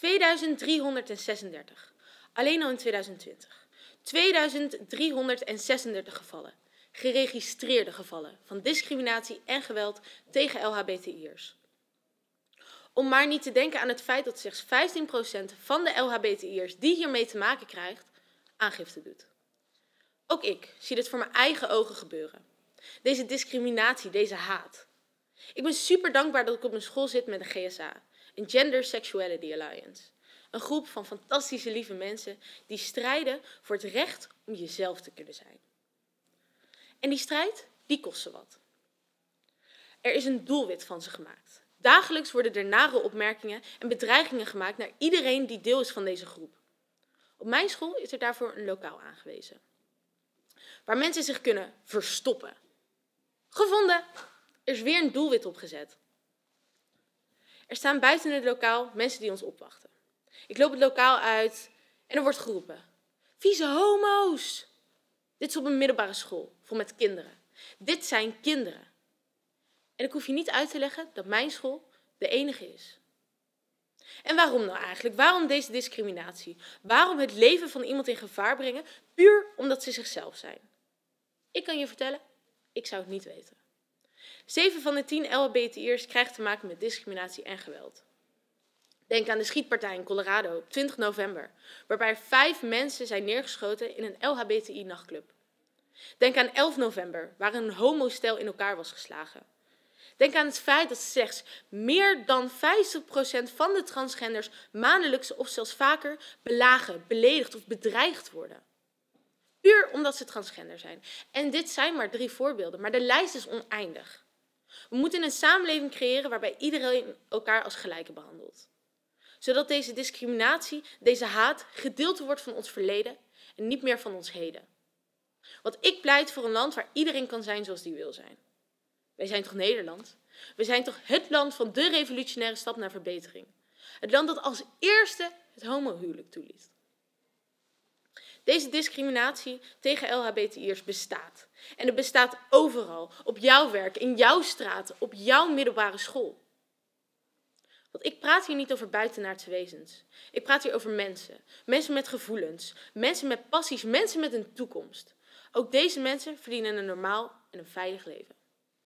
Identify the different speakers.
Speaker 1: 2336. Alleen al in 2020. 2336 gevallen. Geregistreerde gevallen van discriminatie en geweld tegen LHBTI'ers. Om maar niet te denken aan het feit dat slechts 15% van de LHBTI'ers die hiermee te maken krijgt, aangifte doet. Ook ik zie dit voor mijn eigen ogen gebeuren. Deze discriminatie, deze haat. Ik ben super dankbaar dat ik op mijn school zit met een GSA een Gender Sexuality Alliance. Een groep van fantastische lieve mensen die strijden voor het recht om jezelf te kunnen zijn. En die strijd, die kost ze wat. Er is een doelwit van ze gemaakt. Dagelijks worden er nare opmerkingen en bedreigingen gemaakt naar iedereen die deel is van deze groep. Op mijn school is er daarvoor een lokaal aangewezen. Waar mensen zich kunnen verstoppen. Gevonden! Er is weer een doelwit opgezet. Er staan buiten het lokaal mensen die ons opwachten. Ik loop het lokaal uit en er wordt geroepen. Vieze homo's! Dit is op een middelbare school, vol met kinderen. Dit zijn kinderen. En ik hoef je niet uit te leggen dat mijn school de enige is. En waarom nou eigenlijk? Waarom deze discriminatie? Waarom het leven van iemand in gevaar brengen puur omdat ze zichzelf zijn? Ik kan je vertellen, ik zou het niet weten. Zeven van de tien LHBTI'ers krijgt te maken met discriminatie en geweld. Denk aan de schietpartij in Colorado, op 20 november, waarbij vijf mensen zijn neergeschoten in een LHBTI-nachtclub. Denk aan 11 november, waar een homostel in elkaar was geslagen. Denk aan het feit dat slechts meer dan 50% van de transgenders maandelijks of zelfs vaker belagen, beledigd of bedreigd worden. Puur omdat ze transgender zijn. En dit zijn maar drie voorbeelden, maar de lijst is oneindig. We moeten een samenleving creëren waarbij iedereen elkaar als gelijke behandelt. Zodat deze discriminatie, deze haat, gedeeld wordt van ons verleden en niet meer van ons heden. Want ik pleit voor een land waar iedereen kan zijn zoals die wil zijn. Wij zijn toch Nederland? We zijn toch het land van de revolutionaire stap naar verbetering? Het land dat als eerste het homohuwelijk toeliet. Deze discriminatie tegen LHBTI'ers bestaat. En het bestaat overal, op jouw werk, in jouw straat, op jouw middelbare school. Want ik praat hier niet over buitenaardse wezens. Ik praat hier over mensen. Mensen met gevoelens, mensen met passies, mensen met een toekomst. Ook deze mensen verdienen een normaal en een veilig leven.